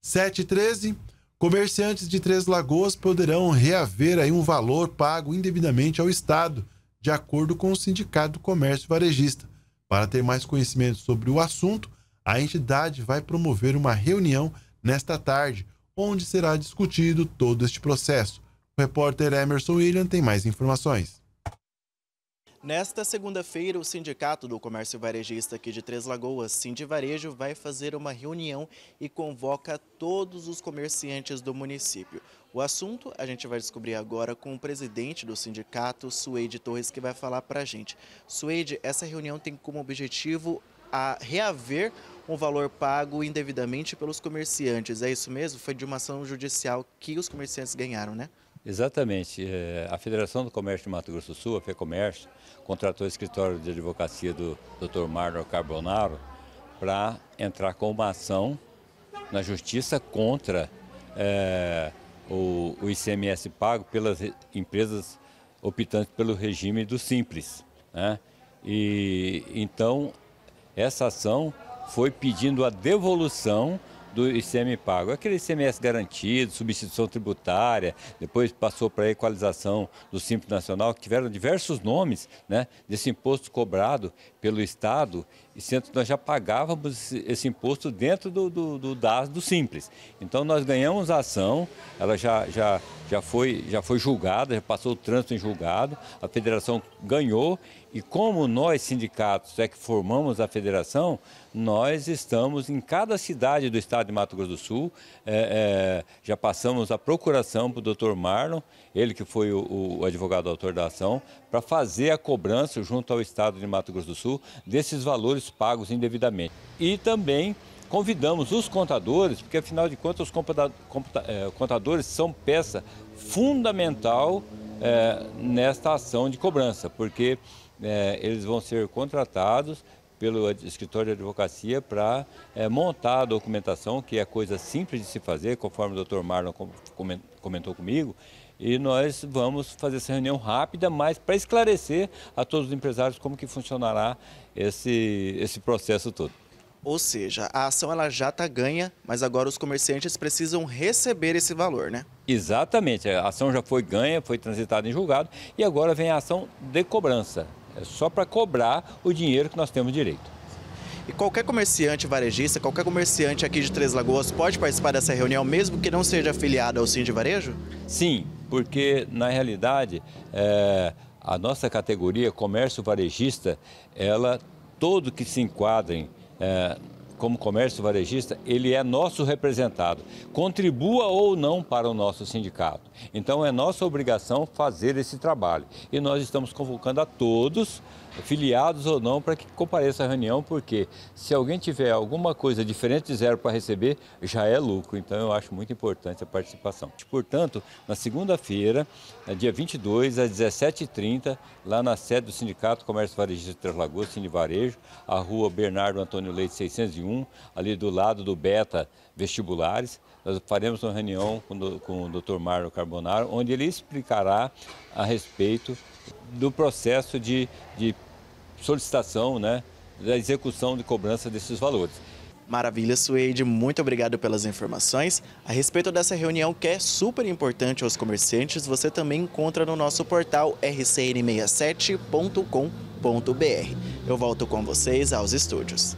713. Comerciantes de Três Lagoas poderão reaver aí um valor pago indevidamente ao Estado, de acordo com o Sindicato do Comércio Varejista. Para ter mais conhecimento sobre o assunto, a entidade vai promover uma reunião nesta tarde, onde será discutido todo este processo. O repórter Emerson William tem mais informações. Nesta segunda-feira, o Sindicato do Comércio Varejista aqui de Três Lagoas, Sindivarejo, vai fazer uma reunião e convoca todos os comerciantes do município. O assunto a gente vai descobrir agora com o presidente do sindicato, Suede Torres, que vai falar para a gente. Suede, essa reunião tem como objetivo a reaver um valor pago indevidamente pelos comerciantes. É isso mesmo? Foi de uma ação judicial que os comerciantes ganharam, né? Exatamente. É, a Federação do Comércio de Mato Grosso do Sul, a FEComércio, contratou o escritório de advocacia do Dr. Marlon Carbonaro para entrar com uma ação na justiça contra é, o, o, ICMS pago pelas empresas optantes pelo regime do Simples. Né? E então essa ação foi pedindo a devolução do ICM pago. Aquele ICMS garantido, substituição tributária, depois passou para a equalização do Simples Nacional, que tiveram diversos nomes né, desse imposto cobrado pelo Estado, e sendo que nós já pagávamos esse imposto dentro do, do, do DAS do Simples. Então nós ganhamos a ação, ela já, já, já, foi, já foi julgada, já passou o trânsito em julgado, a federação ganhou e como nós, sindicatos, é que formamos a federação, nós estamos em cada cidade do Estado Estado de Mato Grosso do Sul. É, é, já passamos a procuração para o doutor Marlon, ele que foi o, o advogado autor da ação, para fazer a cobrança junto ao Estado de Mato Grosso do Sul desses valores pagos indevidamente. E também convidamos os contadores, porque afinal de contas os é, contadores são peça fundamental é, nesta ação de cobrança, porque é, eles vão ser contratados pelo escritório de advocacia para é, eh, montar a documentação, que é coisa simples de se fazer, conforme o Dr. Marlon comentou comigo. E nós vamos fazer essa reunião rápida, mas para esclarecer a todos os empresários como que funcionará esse, esse processo todo. Ou seja, a ação ela já está ganha, mas agora os comerciantes precisam receber esse valor, né? Exatamente. A ação já foi ganha, foi transitada em julgado e agora vem a ação de cobrança. É só para cobrar o dinheiro que nós temos direito. E qualquer comerciante varejista, qualquer comerciante aqui de Três Lagoas pode participar dessa reunião, mesmo que não seja afiliado ao Sim de Varejo? Sim, porque na realidade é, a nossa categoria comércio varejista, ela todo que se enquadrem é, como comércio varejista, ele é nosso representado, contribua ou não para o nosso sindicato. Então é nossa obrigação fazer esse trabalho. E nós estamos convocando a todos, filiados ou não, para que compareça à reunião, porque se alguém tiver alguma coisa diferente de zero para receber, já é lucro. Então eu acho muito importante a participação. Portanto, na segunda-feira, eh, dia 22, às 17h30, lá na sede do Sindicato Comércio Varejista de Três Lagoas, Cine Varejo, a rua Bernardo Antônio Leite 601, ali do lado do Beta Vestibulares. Nós faremos uma reunião com, do, com o Dr. Mário Carbonaro, onde ele explicará a respeito do processo de, de solicitação, né, da execução de cobrança desses valores. Maravilha, Suede, muito obrigado pelas informações. A respeito dessa reunião que é super importante aos comerciantes, você também encontra no nosso portal rcn67.com.br. Eu volto com vocês aos estúdios.